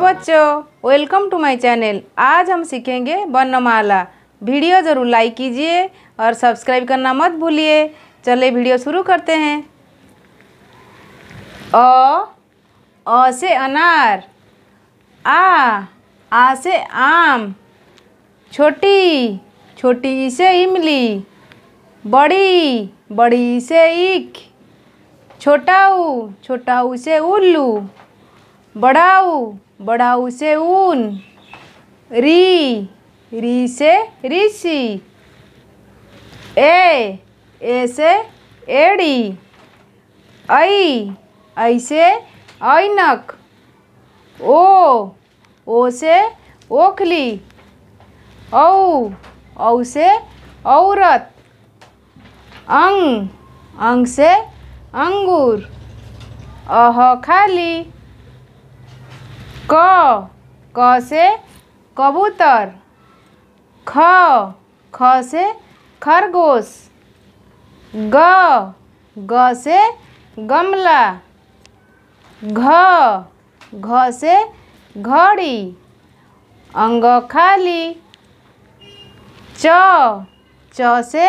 बच्चों welcome to my channel आज हम सीखेंगे वर्णमाला वीडियो ज़रूर लाइक कीजिए और सब्सक्राइब करना मत भूलिए चले वीडियो शुरू करते हैं अ अ से अनार आ आ से आम छोटी छोटी से इमली बड़ी बड़ी से ईख छोटाऊ छोटाऊ से उल्लू बढ़ाऊ बढ़ाऊ से ऊन री री से ऋषि ए ए से एड़ी ऐ ऐ से ऐनक ओ ओ से ओखली औ औ से औरत अंग अंग से अंगूर अह खाली क क से कबूतर ख ख से खरगोश ग ग से गमला घ घ से घड़ी अंग खाली च च से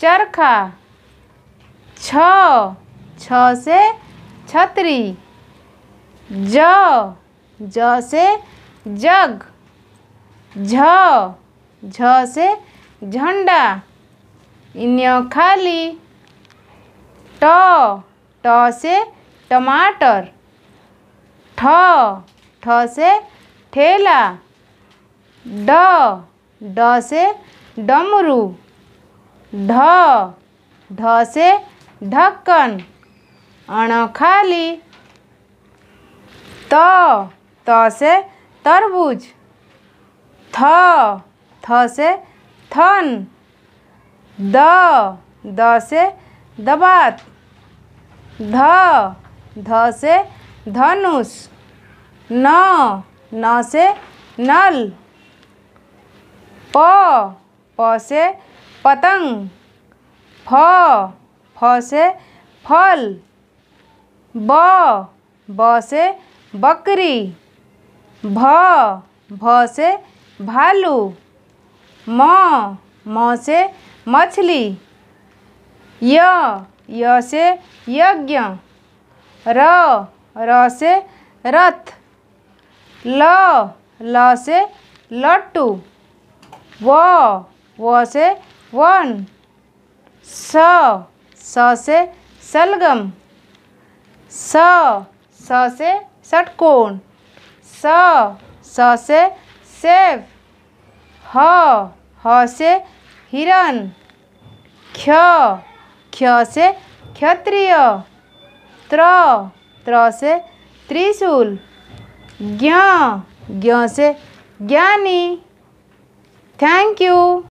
चरखा छ छ से छतरी ज ज से जग झ झ से झंडा इन खाली ट ट से टमाटर ठ ठ से ठेला ड ड से डमरू ढ ढ से ढक्कन अण खाली त त से तरबूज थ थ से थन द द से दबात ध ध से धनुष न न से नल प प से पतंग फ फ से फल ब ब से बकरी भ भ से भालू म म से मछली य य से यज्ञ र र से रथ ल ल से लट्टू व व से वन स स से सलगम स स से षटकोण स स से सेब ह ह से हिरण क्ष क्ष से क्षत्रिय त्र त्र से त्रिशूल ज्ञ ज्ञ से ज्ञानी थैंक यू